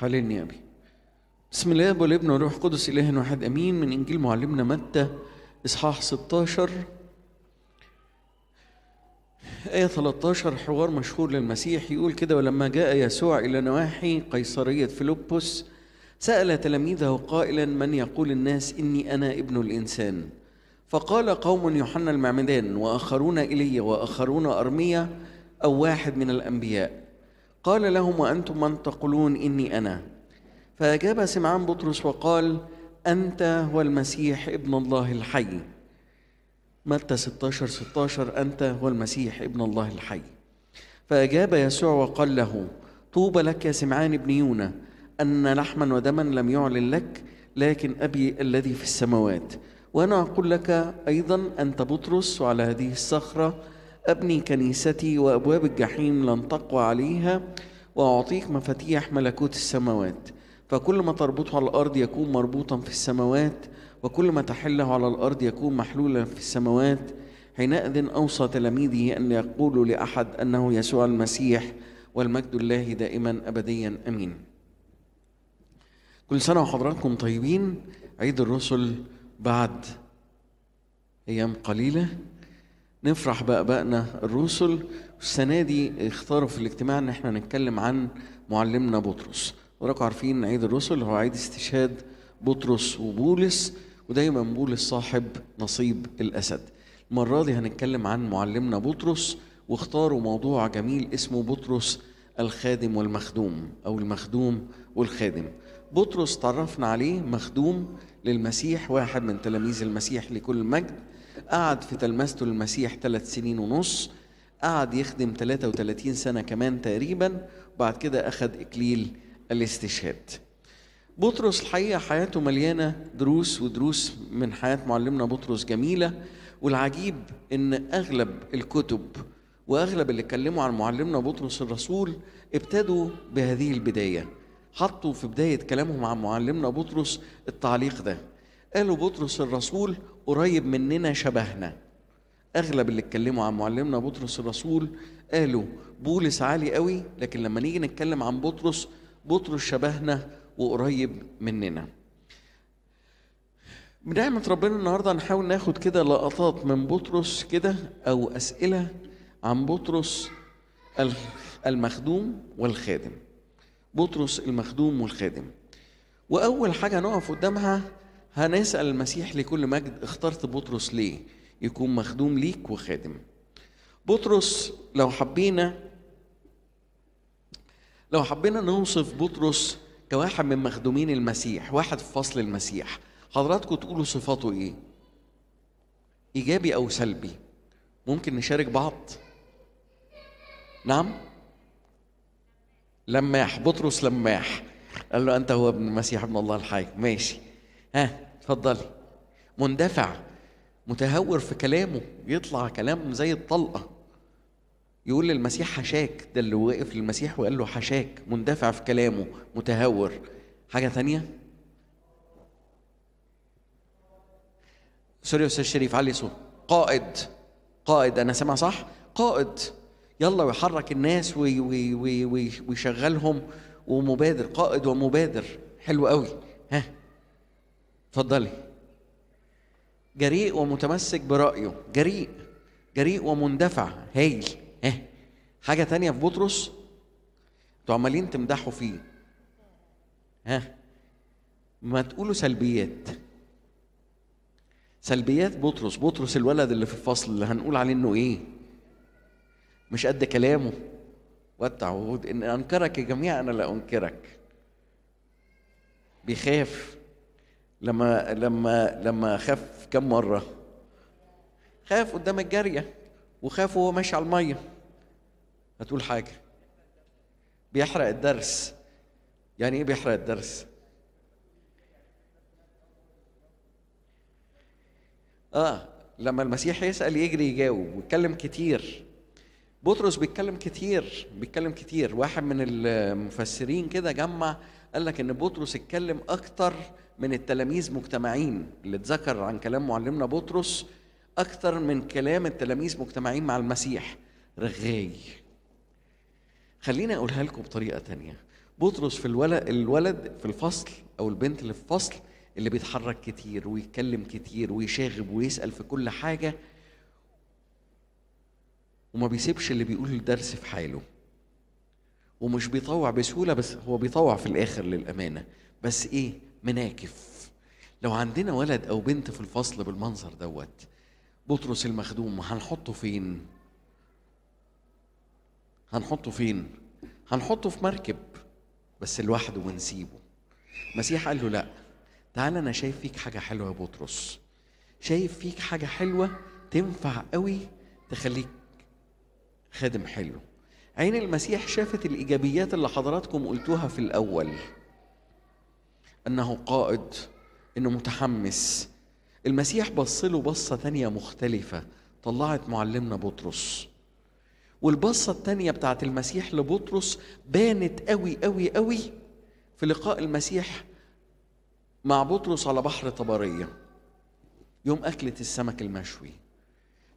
حوالين النيابي بسم الله والابن والروح القدس إله واحد أمين من إنجيل معلمنا متى إصحاح 16 آية 13 حوار مشهور للمسيح يقول كده ولما جاء يسوع إلى نواحي قيصرية فيلبس سأل تلاميذه قائلا من يقول الناس إني أنا ابن الإنسان فقال قوم يوحنا المعمدان وآخرون إلي وآخرون أرمية أو واحد من الأنبياء قال لهم وأنتم من تقولون إني أنا فأجاب سمعان بطرس وقال أنت هو المسيح ابن الله الحي متى 16 16 أنت هو المسيح ابن الله الحي فأجاب يسوع وقال له طوبى لك يا سمعان ابن يونا أن لحما ودما لم يعلن لك لكن أبي الذي في السماوات وأنا أقول لك أيضا أنت بطرس وعلى هذه الصخرة أبني كنيستي وأبواب الجحيم لن تقوى عليها وأعطيك مفاتيح ملكوت السماوات فكل ما تربطه على الأرض يكون مربوطا في السماوات وكل ما تحله على الأرض يكون محلولا في السماوات حينئذ أوصى تلاميذه أن يقولوا لأحد أنه يسوع المسيح والمجد الله دائما أبديا أمين كل سنة وحضراتكم طيبين عيد الرسل بعد أيام قليلة نفرح بآبائنا الرسل السنة دي اختاروا في الاجتماع ان احنا نتكلم عن معلمنا بطرس وراكم عارفين عيد الرسل هو عيد استشهاد بطرس وبولس ودايما بولس صاحب نصيب الأسد المرة دي هنتكلم عن معلمنا بطرس واختاروا موضوع جميل اسمه بطرس الخادم والمخدوم أو المخدوم والخادم بطرس تعرفنا عليه مخدوم للمسيح واحد من تلاميذ المسيح لكل مجد قعد في تلمذته للمسيح ثلاث سنين ونص قعد يخدم 33 سنة كمان تقريبا وبعد كده أخذ إكليل الاستشهاد بطرس الحقيقة حياته مليانة دروس ودروس من حياة معلمنا بطرس جميلة والعجيب إن أغلب الكتب وأغلب اللي اتكلموا عن معلمنا بطرس الرسول ابتدوا بهذه البداية حطوا في بداية كلامهم عن معلمنا بطرس التعليق ده قالوا بطرس الرسول قريب مننا شبهنا اغلب اللي اتكلموا عن معلمنا بطرس الرسول قالوا بولس عالي قوي لكن لما نيجي نتكلم عن بطرس بطرس شبهنا وقريب مننا بنعمة ربنا النهاردة هنحاول ناخد كده لقطات من بطرس كده أو أسئلة عن بطرس المخدوم والخادم بطرس المخدوم والخادم وأول حاجة نقف قدامها هنسأل المسيح لكل مجد اخترت بطرس ليه يكون مخدوم ليك وخادم بطرس لو حبينا لو حبينا نوصف بطرس كواحد من مخدومين المسيح واحد في فصل المسيح حضراتكم تقولوا صفاته ايه ايجابي او سلبي ممكن نشارك بعض نعم لماح بطرس لماح قال له انت هو ابن المسيح ابن الله الحي ماشي ها اتفضلي مندفع متهور في كلامه يطلع كلام زي الطلقه يقول للمسيح حشاك ده اللي وقف للمسيح وقال له حشاك مندفع في كلامه متهور حاجه ثانيه سوري يا استاذ شريف علي صوت قائد قائد انا سامع صح قائد يلا ويحرك الناس ويشغلهم ومبادر قائد ومبادر حلو قوي ها اتفضلي جريء ومتمسك برأيه جريء جريء ومندفع هايل ها حاجة تانية في بطرس انتوا عمالين تمدحوا فيه ها ما تقولوا سلبيات سلبيات بطرس بطرس الولد اللي في الفصل اللي هنقول عليه انه ايه مش قد كلامه والتعود ان انكرك جميعا انا لا انكرك بيخاف لما لما لما خاف كم مره خاف قدام الجاريه وخاف وهو ماشي على الميه هتقول حاجه بيحرق الدرس يعني ايه بيحرق الدرس اه لما المسيح يسال يجري يجاوب ويتكلم كتير بطرس بيتكلم كتير بيتكلم كتير واحد من المفسرين كده جمع قال لك ان بطرس اتكلم اكتر من التلاميذ مجتمعين اللي اتذكر عن كلام معلمنا بطرس أكثر من كلام التلاميذ مجتمعين مع المسيح رغاي خليني أقولها لكم بطريقة تانية بطرس في الولد, الولد في الفصل أو البنت اللي في الفصل اللي بيتحرك كتير ويتكلم كتير ويشاغب ويسأل في كل حاجة وما بيسيبش اللي بيقول الدرس في حاله ومش بيطوع بسهولة بس هو بيطوع في الآخر للأمانة بس إيه مناكف لو عندنا ولد او بنت في الفصل بالمنظر دوت بطرس المخدوم هنحطه فين هنحطه فين هنحطه في مركب بس لوحده ونسيبه المسيح قال له لا تعالى انا شايف فيك حاجه حلوه يا بطرس شايف فيك حاجه حلوه تنفع قوي تخليك خادم حلو عين المسيح شافت الايجابيات اللي حضراتكم قلتوها في الاول انه قائد انه متحمس المسيح بص له بصه ثانيه مختلفه طلعت معلمنا بطرس والبصه الثانيه بتاعت المسيح لبطرس بانت قوي قوي قوي في لقاء المسيح مع بطرس على بحر طبريه يوم اكله السمك المشوي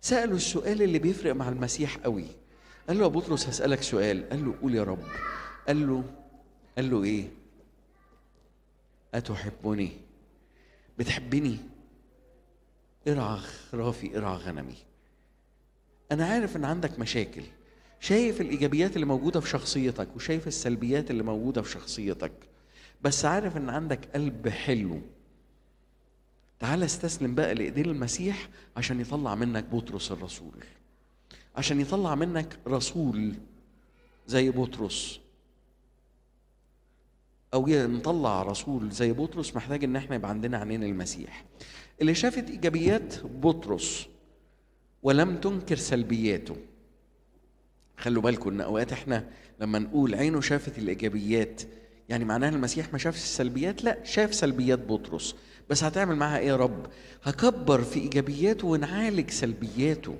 ساله السؤال اللي بيفرق مع المسيح قوي قال له يا بطرس هسالك سؤال قال له قول يا رب قال له قال له ايه أتحبني بتحبني ارعى خرافي ارعى غنمي أنا عارف إن عندك مشاكل شايف الإيجابيات اللي موجودة في شخصيتك وشايف السلبيات اللي موجودة في شخصيتك بس عارف إن عندك قلب حلو تعال استسلم بقى لإيدين المسيح عشان يطلع منك بطرس الرسول عشان يطلع منك رسول زي بطرس او نطلع رسول زي بطرس محتاج ان احنا يبقى عندنا عينين المسيح اللي شافت ايجابيات بطرس ولم تنكر سلبياته خلوا بالكم ان اوقات احنا لما نقول عينه شافت الايجابيات يعني معناها المسيح ما شافش السلبيات لا شاف سلبيات بطرس بس هتعمل معاها ايه يا رب هكبر في ايجابياته ونعالج سلبياته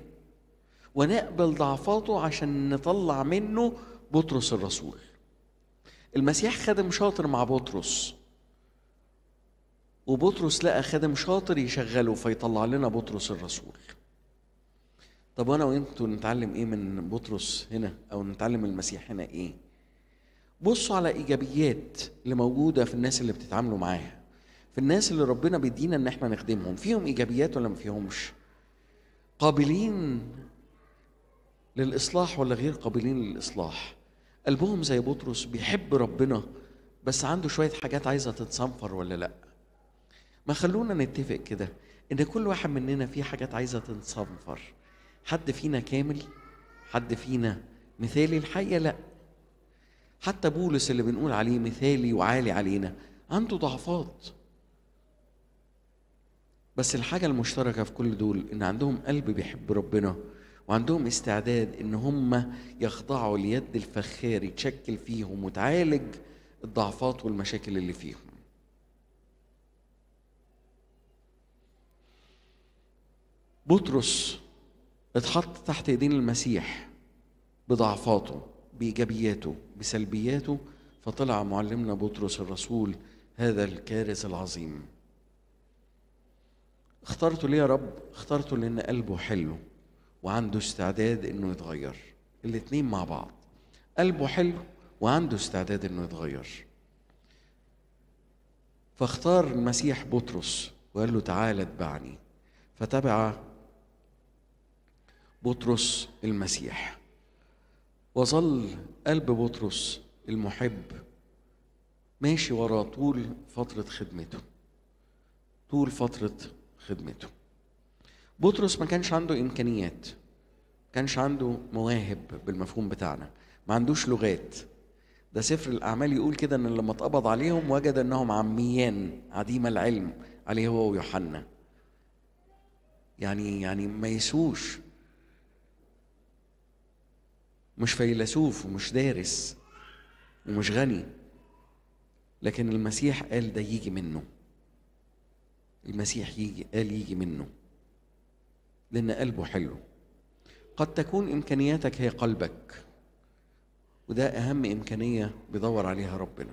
ونقبل ضعفاته عشان نطلع منه بطرس الرسول المسيح خادم شاطر مع بطرس وبطرس لقى خادم شاطر يشغله فيطلع لنا بطرس الرسول طب وانا وانتوا نتعلم ايه من بطرس هنا او نتعلم المسيح هنا ايه بصوا على ايجابيات اللي موجوده في الناس اللي بتتعاملوا معاها في الناس اللي ربنا بيدينا ان احنا نخدمهم فيهم ايجابيات ولا ما فيهمش قابلين للاصلاح ولا غير قابلين للاصلاح قلبهم زي بطرس بيحب ربنا بس عنده شويه حاجات عايزه تتصنفر ولا لا ما خلونا نتفق كده ان كل واحد مننا فيه حاجات عايزه تتصنفر حد فينا كامل حد فينا مثالي الحقيقه لا حتى بولس اللي بنقول عليه مثالي وعالي علينا عنده ضعفات بس الحاجه المشتركه في كل دول ان عندهم قلب بيحب ربنا وعندهم استعداد ان هم يخضعوا ليد الفخار يتشكل فيهم وتعالج الضعفات والمشاكل اللي فيهم بطرس اتحط تحت ايدين المسيح بضعفاته بايجابياته بسلبياته فطلع معلمنا بطرس الرسول هذا الكارث العظيم اخترته ليه يا رب اخترته لان قلبه حلو وعنده استعداد انه يتغير الاتنين مع بعض قلبه حلو وعنده استعداد انه يتغير فاختار المسيح بطرس وقال له تعالى اتبعني فتبع بطرس المسيح وظل قلب بطرس المحب ماشي وراه طول فترة خدمته طول فترة خدمته بطرس ما كانش عنده امكانيات ما كانش عنده مواهب بالمفهوم بتاعنا ما عندوش لغات ده سفر الاعمال يقول كده ان لما اتقبض عليهم وجد انهم عميان عديم العلم عليه هو ويوحنا يعني يعني ما يسوش مش فيلسوف ومش دارس ومش غني لكن المسيح قال ده يجي منه المسيح يجي قال يجي منه لأن قلبه حلو قد تكون إمكانياتك هي قلبك وده أهم إمكانية بيدور عليها ربنا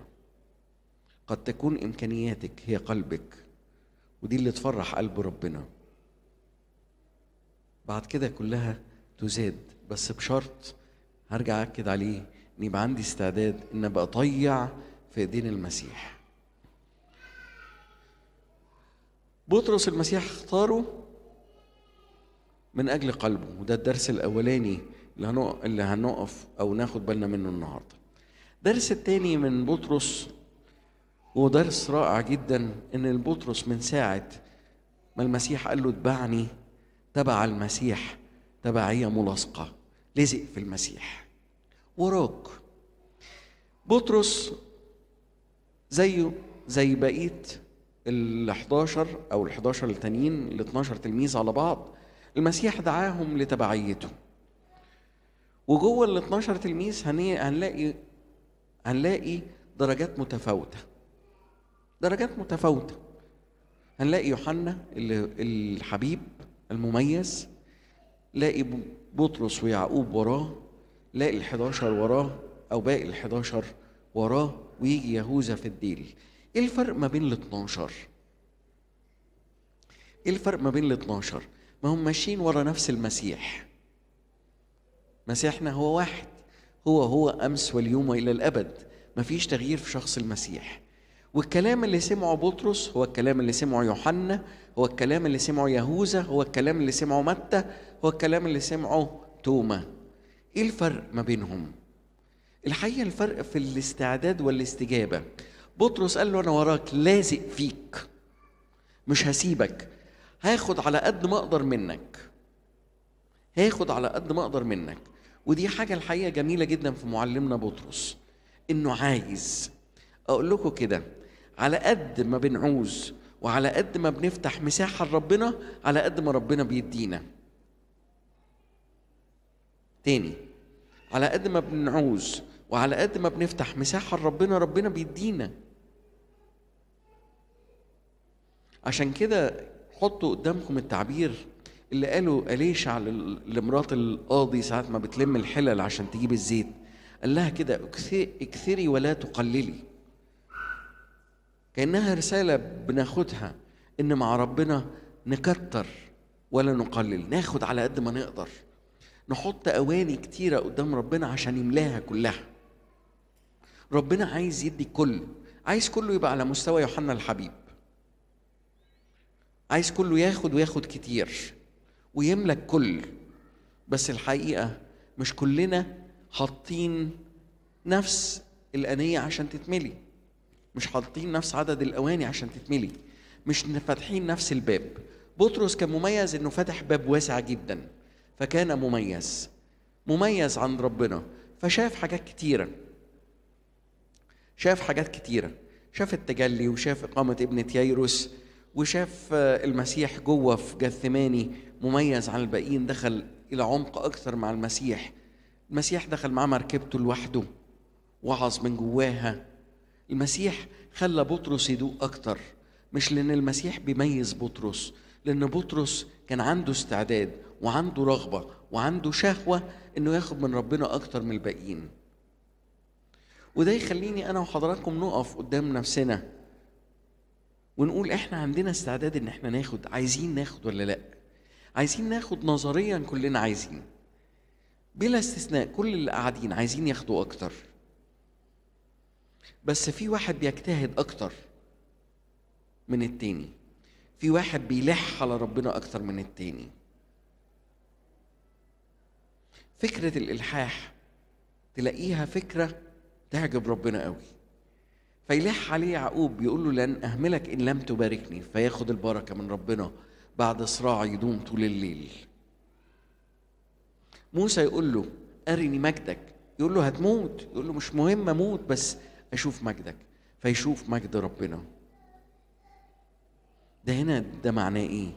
قد تكون إمكانياتك هي قلبك ودي اللي تفرح قلب ربنا بعد كده كلها تزاد بس بشرط هرجع أكد عليه إن يبقى عندي استعداد إن أبقى أطيع في إيدين المسيح بطرس المسيح اختاره من أجل قلبه وده الدرس الأولاني اللي هنقف أو ناخد بالنا منه النهاردة الدرس الثاني من بطرس هو درس رائع جدا ان البطرس من ساعه ما المسيح قال له اتبعني تبع المسيح تبعيه ملاصقه لزق في المسيح وراك بطرس زيه زي بقيه ال 11 او ال 11 التانيين ال 12 تلميذ على بعض المسيح دعاهم لتبعيته وجوه ال 12 تلميذ هنلاقي هنلاقي درجات متفاوته درجات متفاوته هنلاقي يوحنا الحبيب المميز لاقي بطرس ويعقوب وراه لاقي ال 11 وراه او باقي ال 11 وراه ويجي يهوذا في الديل ايه الفرق ما بين ال 12 ايه الفرق ما بين ال 12 ما هم ماشيين ورا نفس المسيح مسيحنا هو واحد هو هو امس واليوم والى الابد ما فيش تغيير في شخص المسيح والكلام اللي سمعه بطرس هو الكلام اللي سمعه يوحنا هو الكلام اللي سمعه يهوذا هو الكلام اللي سمعه متى هو الكلام اللي سمعه توما ايه الفرق ما بينهم الحقيقه الفرق في الاستعداد والاستجابه بطرس قال له انا وراك لازق فيك مش هسيبك هاخد على قد ما اقدر منك هاخد على قد ما اقدر منك ودي حاجه الحقيقه جميله جدا في معلمنا بطرس انه عايز اقول لكم كده على قد ما بنعوز وعلى قد ما بنفتح مساحه لربنا على قد ما ربنا بيدينا تاني على قد ما بنعوز وعلى قد ما بنفتح مساحه لربنا ربنا بيدينا عشان كده حطوا قدامكم التعبير اللي قاله أليشع لمرات القاضي ساعة ما بتلم الحلل عشان تجيب الزيت قال لها كده اكثري ولا تقللي كأنها رسالة بناخدها إن مع ربنا نكتر ولا نقلل ناخد على قد ما نقدر نحط أواني كتيرة قدام ربنا عشان يملاها كلها ربنا عايز يدي كل عايز كله يبقى على مستوى يوحنا الحبيب عايز كله ياخد وياخد كتير ويملك كل بس الحقيقه مش كلنا حاطين نفس الانيه عشان تتملي مش حاطين نفس عدد الاواني عشان تتملي مش فاتحين نفس الباب بطرس كان مميز انه فتح باب واسع جدا فكان مميز مميز عند ربنا فشاف حاجات كتيره شاف حاجات كتيره شاف التجلي وشاف اقامه ابنه ييروس وشاف المسيح جوه في جثماني مميز عن الباقيين دخل الى عمق اكثر مع المسيح المسيح دخل معاه مركبته لوحده وعظ من جواها المسيح خلى بطرس يدوق اكتر مش لان المسيح بيميز بطرس لان بطرس كان عنده استعداد وعنده رغبه وعنده شهوه انه ياخد من ربنا اكتر من الباقيين وده يخليني انا وحضراتكم نقف قدام نفسنا ونقول احنا عندنا استعداد ان احنا ناخد عايزين ناخد ولا لا عايزين ناخد نظريا كلنا عايزين بلا استثناء كل اللي قاعدين عايزين ياخدوا اكتر بس في واحد بيجتهد اكتر من التاني في واحد بيلح على ربنا اكتر من التاني فكرة الإلحاح تلاقيها فكرة تعجب ربنا قوي فيلح عليه يعقوب يقول له لن اهملك ان لم تباركني فياخد البركه من ربنا بعد صراع يدوم طول الليل موسى يقول له ارني مجدك يقول له هتموت يقول له مش مهم اموت بس اشوف مجدك فيشوف مجد ربنا ده هنا ده معناه ايه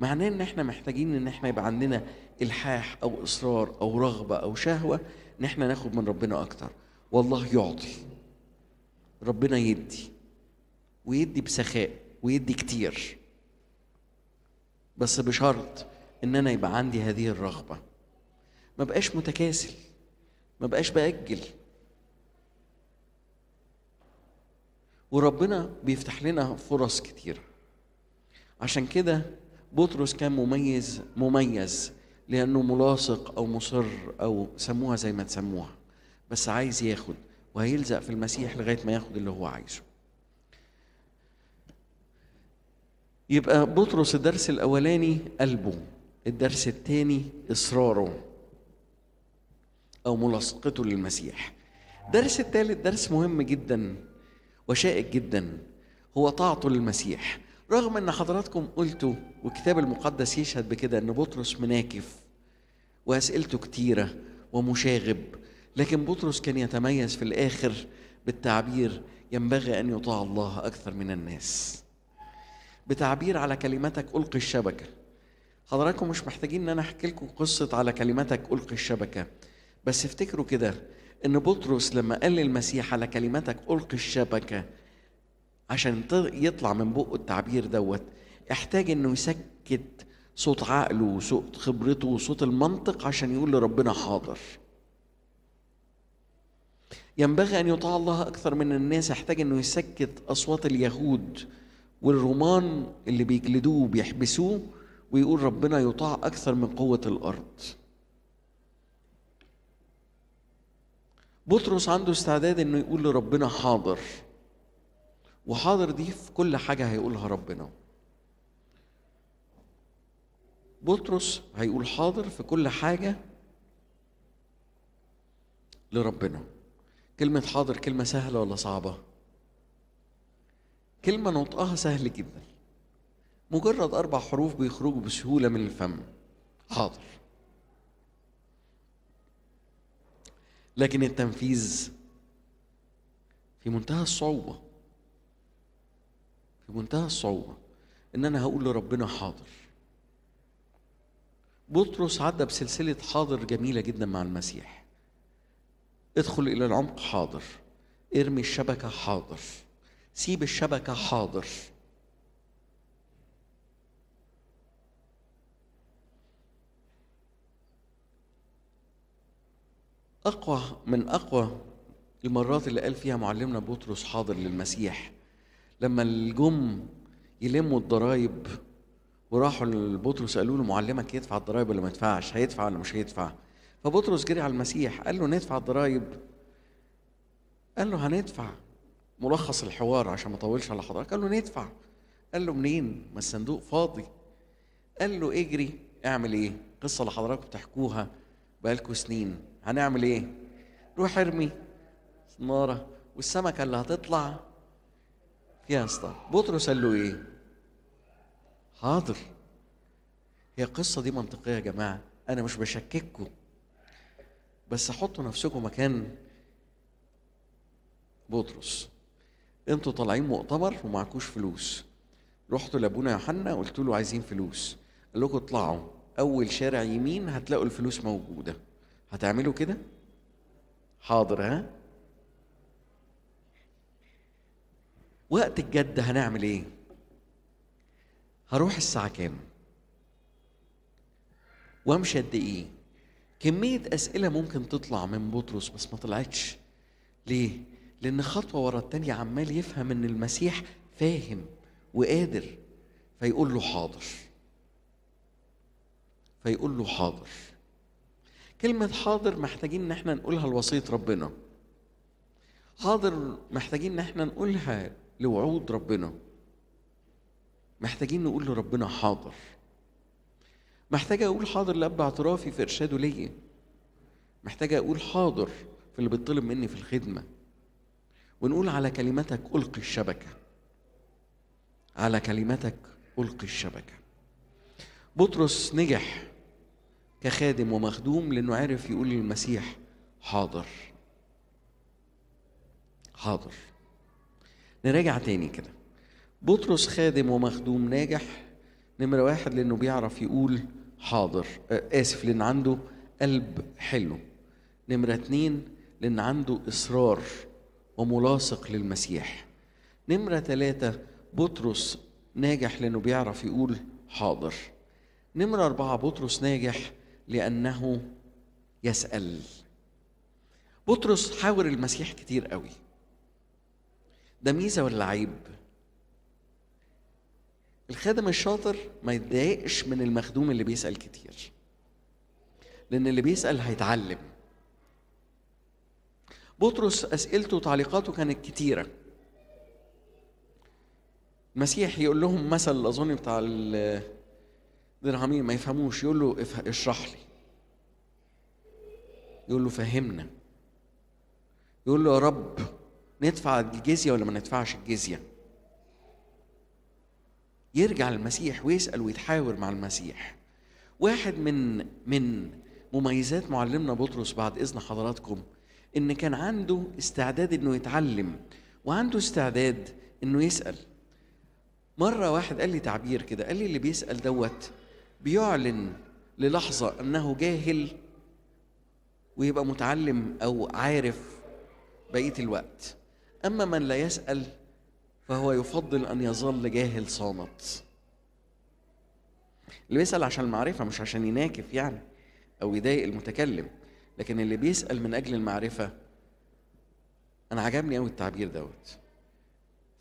معناه ان احنا محتاجين ان احنا يبقى عندنا الحاح او اصرار او رغبه او شهوه ان احنا ناخد من ربنا اكتر والله يعطي ربنا يدي ويدي بسخاء ويدي كتير بس بشرط ان انا يبقى عندي هذه الرغبه ما بقاش متكاسل ما بقاش باجل وربنا بيفتح لنا فرص كتير عشان كده بطرس كان مميز مميز لانه ملاصق او مصر او سموها زي ما تسموها بس عايز ياخد وهيلزق في المسيح لغايه ما ياخد اللي هو عايزه يبقى بطرس الدرس الاولاني قلبه الدرس الثاني اصراره او ملاصقته للمسيح الدرس الثالث درس مهم جدا وشائك جدا هو طاعته للمسيح رغم ان حضراتكم قلتوا والكتاب المقدس يشهد بكده ان بطرس مناكف واسئلته كتيره ومشاغب لكن بطرس كان يتميز في الآخر بالتعبير ينبغي أن يطاع الله أكثر من الناس بتعبير على كلمتك ألقي الشبكة حضراتكم مش محتاجين ان انا احكي لكم قصه على كلمتك القي الشبكه بس افتكروا كده ان بطرس لما قال للمسيح على كلمتك القي الشبكه عشان يطلع من بقه التعبير دوت احتاج انه يسكت صوت عقله وصوت خبرته وصوت المنطق عشان يقول لربنا حاضر ينبغي أن يطاع الله أكثر من الناس يحتاج أنه يسكت أصوات اليهود والرومان اللي بيجلدوه وبيحبسوه ويقول ربنا يطاع أكثر من قوة الأرض بطرس عنده استعداد انه يقول لربنا حاضر وحاضر دي في كل حاجه هيقولها ربنا بطرس هيقول حاضر في كل حاجه لربنا كلمة حاضر كلمة سهلة ولا صعبة؟ كلمة نطقها سهل جدا مجرد أربع حروف بيخرجوا بسهولة من الفم حاضر لكن التنفيذ في منتهى الصعوبة في منتهى الصعوبة إن أنا هقول لربنا حاضر بطرس عدى بسلسلة حاضر جميلة جدا مع المسيح ادخل الى العمق حاضر ارمي الشبكه حاضر سيب الشبكه حاضر اقوى من اقوى المرات اللي قال فيها معلمنا بطرس حاضر للمسيح لما الجم يلموا الضرايب وراحوا لبطرس قالوا له معلمك يدفع الضرايب ولا ما يدفعش هيدفع ولا مش هيدفع فبطرس جري على المسيح قال له ندفع الضرايب قال له هندفع ملخص الحوار عشان ما اطولش على حضرتك قال له ندفع قال له منين ما الصندوق فاضي قال له اجري اعمل ايه قصه اللي حضراتكم بتحكوها بقالكم سنين هنعمل ايه روح ارمي سناره والسمكه اللي هتطلع فيها اسطى بطرس قال له ايه حاضر هي القصه دي منطقيه يا جماعه انا مش بشكككم بس حطوا نفسكم مكان بطرس انتوا طالعين مؤتمر ومعكوش فلوس رحتوا لابونا يوحنا قلت له عايزين فلوس قال لكم اطلعوا اول شارع يمين هتلاقوا الفلوس موجوده هتعملوا كده حاضر ها وقت الجد هنعمل ايه هروح الساعه كام وامشي قد ايه كمية أسئلة ممكن تطلع من بطرس بس ما طلعتش ليه؟ لأن خطوة ورا التانية عمال يفهم إن المسيح فاهم وقادر فيقول له حاضر فيقول له حاضر كلمة حاضر محتاجين إن احنا نقولها لوصية ربنا حاضر محتاجين إن احنا نقولها لوعود ربنا محتاجين نقول لربنا حاضر محتاج اقول حاضر لاب اعترافي في ارشاده ليا محتاج اقول حاضر في اللي بيطلب مني في الخدمه ونقول على كلمتك القي الشبكه على كلمتك القي الشبكه بطرس نجح كخادم ومخدوم لانه عرف يقول للمسيح حاضر حاضر نراجع تاني كده بطرس خادم ومخدوم ناجح نمرة واحد لأنه بيعرف يقول حاضر اسف لان عنده قلب حلو نمره اتنين لان عنده اصرار وملاصق للمسيح نمره تلاته بطرس ناجح لانه بيعرف يقول حاضر نمره اربعه بطرس ناجح لانه يسال بطرس حاور المسيح كتير قوي ده ميزه ولا عيب الخادم الشاطر ما يتضايقش من المخدوم اللي بيسال كتير لان اللي بيسال هيتعلم بطرس اسئلته وتعليقاته كانت كتيره المسيح يقول لهم مثل اظن بتاع الدرهمين ما يفهموش يقول له اشرح لي يقول له فهمنا يقول له يا رب ندفع الجزيه ولا ما ندفعش الجزيه يرجع للمسيح ويسال ويتحاور مع المسيح واحد من من مميزات معلمنا بطرس بعد اذن حضراتكم ان كان عنده استعداد انه يتعلم وعنده استعداد انه يسال مره واحد قال لي تعبير كده قال لي اللي بيسال دوت بيعلن للحظه انه جاهل ويبقى متعلم او عارف بقيه الوقت اما من لا يسال فهو يفضل أن يظل جاهل صامت اللي بيسأل عشان المعرفة مش عشان يناكف يعني أو يضايق المتكلم لكن اللي بيسأل من أجل المعرفة أنا عجبني أوي التعبير دوت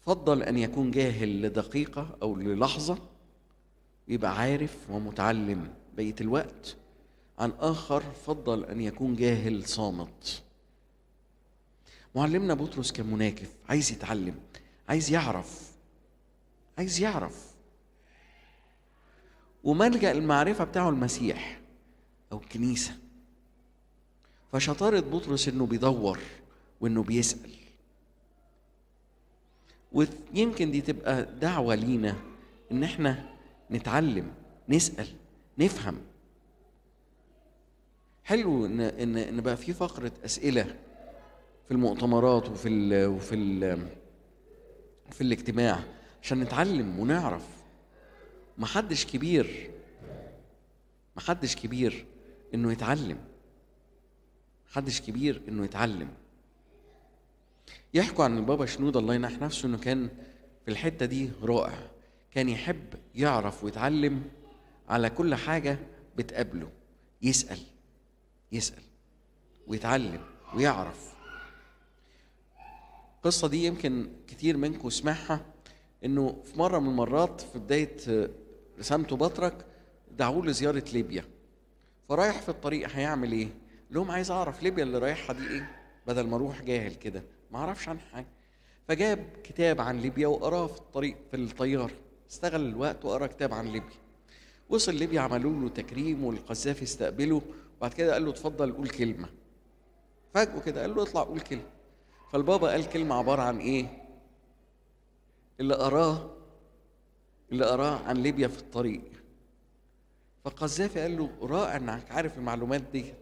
فضل أن يكون جاهل لدقيقة أو للحظة يبقى عارف ومتعلم بقية الوقت عن آخر فضل أن يكون جاهل صامت معلمنا بطرس كان مناكف عايز يتعلم عايز يعرف عايز يعرف وملجأ المعرفة بتاعه المسيح أو الكنيسة فشطارة بطرس إنه بيدور وإنه بيسأل ويمكن دي تبقى دعوة لينا إن إحنا نتعلم نسأل نفهم حلو إن إن إن بقى في فقرة أسئلة في المؤتمرات وفي الـ وفي الـ في الاجتماع عشان نتعلم ونعرف محدش كبير محدش كبير انه يتعلم محدش كبير انه يتعلم يحكوا عن البابا شنود الله ينح نفسه انه كان في الحته دي رائع كان يحب يعرف ويتعلم على كل حاجه بتقابله يسال يسال ويتعلم ويعرف القصه دي يمكن كتير منكم سمعها انه في مره من المرات في بدايه آه، رسامته بطرك دعوه لزياره ليبيا فرايح في الطريق هيعمل ايه؟ لهم عايز اعرف ليبيا اللي رايحها دي ايه؟ بدل ما اروح جاهل كده ما اعرفش عن حاجه فجاب كتاب عن ليبيا وقراه في الطريق في الطياره استغل الوقت وقرا كتاب عن ليبيا وصل ليبيا عملوا له تكريم والقذافي استقبله وبعد كده قال له اتفضل قول كلمه فاجئه كده قال له اطلع قول كلمه فالبابا قال كلمة عبارة عن إيه؟ اللي أراه اللي أراه عن ليبيا في الطريق فقذافي قال له رائع إنك عارف المعلومات ديت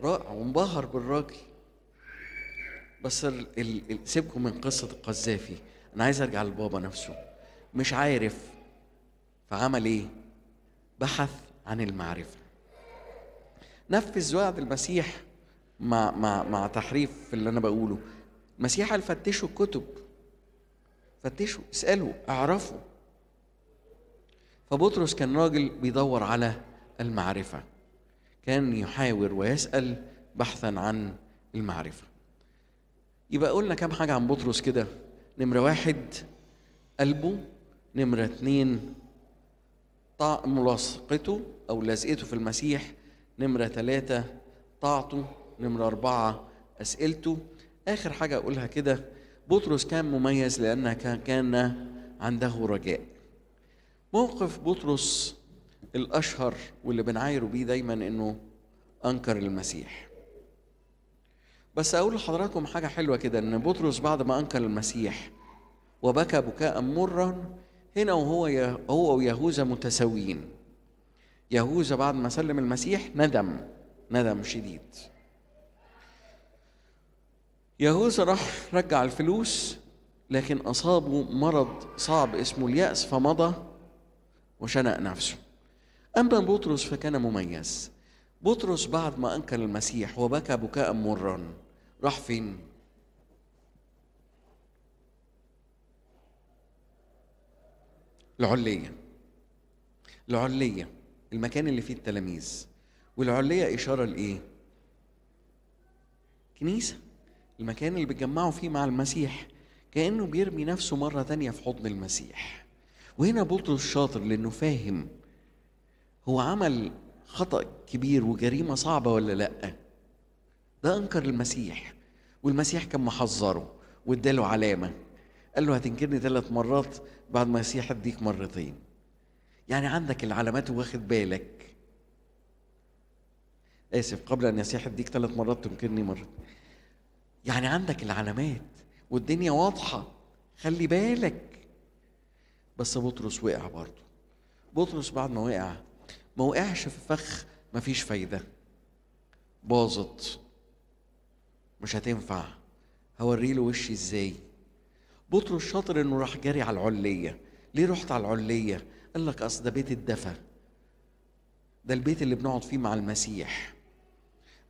رائع وانبهر بالراجل بس سيبكم من قصة القذافي أنا عايز أرجع للبابا نفسه مش عارف فعمل إيه؟ بحث عن المعرفة نفذ وعد المسيح مع مع مع تحريف في اللي انا بقوله المسيح قال فتشوا الكتب فتشوا اسالوا اعرفوا فبطرس كان راجل بيدور على المعرفه كان يحاور ويسال بحثا عن المعرفه يبقى قلنا كام حاجه عن بطرس كده نمره واحد قلبه نمره اتنين ملاصقته او لزقته في المسيح نمره ثلاثه طاعته نمرة أربعة أسئلته آخر حاجة أقولها كده بطرس كان مميز لأنه كان عنده رجاء موقف بطرس الأشهر واللي بنعايره بيه دايما إنه أنكر المسيح بس أقول لحضراتكم حاجة حلوة كده إن بطرس بعد ما أنكر المسيح وبكى بكاء مرا هنا وهو هو ويهوذا متساويين يهوذا بعد ما سلم المسيح ندم ندم شديد يهوذا راح رجع الفلوس لكن أصابه مرض صعب اسمه اليأس فمضى وشنق نفسه أما بطرس فكان مميز بطرس بعد ما أنكر المسيح وبكى بكاء مرا راح فين؟ العلية العلية المكان اللي فيه التلاميذ والعلية إشارة لإيه؟ كنيسة المكان اللي بيتجمعوا فيه مع المسيح كأنه بيرمي نفسه مرة تانية في حضن المسيح وهنا بطرس الشاطر لأنه فاهم هو عمل خطأ كبير وجريمة صعبة ولا لأ ده أنكر المسيح والمسيح كان محذره واداله علامة قال له هتنكرني ثلاث مرات بعد ما المسيح اديك مرتين يعني عندك العلامات واخد بالك آسف قبل أن يسيح اديك ثلاث مرات تنكرني مرتين يعني عندك العلامات والدنيا واضحة خلي بالك بس بطرس وقع برضه بطرس بعد ما وقع ما وقعش في فخ مفيش فايدة باظت مش هتنفع هوريله وشي ازاي بطرس شاطر انه راح جاري على العليه ليه رحت على العليه قال لك اصل ده بيت الدفا ده البيت اللي بنقعد فيه مع المسيح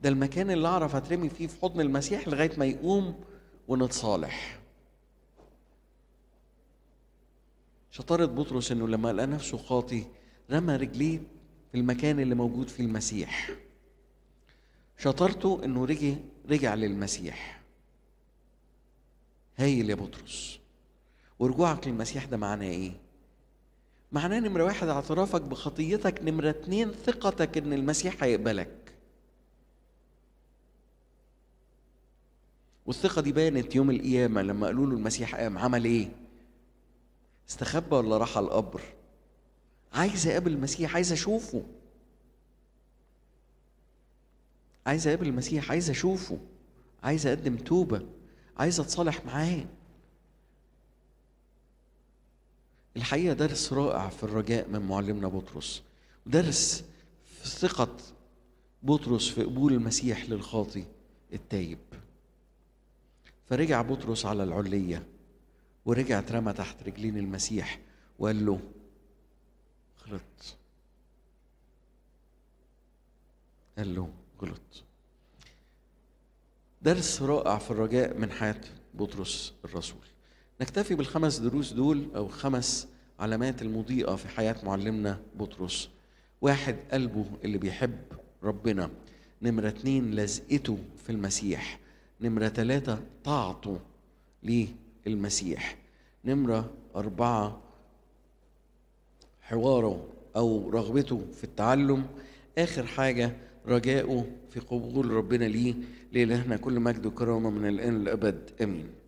ده المكان اللي اعرف اترمي فيه في حضن المسيح لغايه ما يقوم ونتصالح شطارة بطرس انه لما لقى نفسه خاطي رمى رجليه في المكان اللي موجود فيه المسيح شطارته انه رجع رجع للمسيح هايل يا بطرس ورجوعك للمسيح ده معناه ايه معناه نمرة واحد اعترافك بخطيتك نمرة اتنين ثقتك ان المسيح هيقبلك والثقة دي بانت يوم القيامة لما قالوا له المسيح قام عمل إيه؟ استخبى ولا راح على القبر؟ عايز أقابل المسيح عايز أشوفه عايز أقابل المسيح عايز أشوفه عايز أقدم توبة عايز أتصالح معاه الحقيقة درس رائع في الرجاء من معلمنا بطرس ودرس في ثقة بطرس في قبول المسيح للخاطي التايب فرجع بطرس على العلية ورجع اترمى تحت رجلين المسيح وقال له غلط قال له غلط درس رائع في الرجاء من حياة بطرس الرسول نكتفي بالخمس دروس دول أو خمس علامات المضيئة في حياة معلمنا بطرس واحد قلبه اللي بيحب ربنا نمرة اتنين لزقته في المسيح نمرة ثلاثة طاعته للمسيح نمرة أربعة حواره أو رغبته في التعلم آخر حاجة رجاؤه في قبول ربنا ليه لإلهنا احنا كل مجد وكرامة من الآن للأبد آمين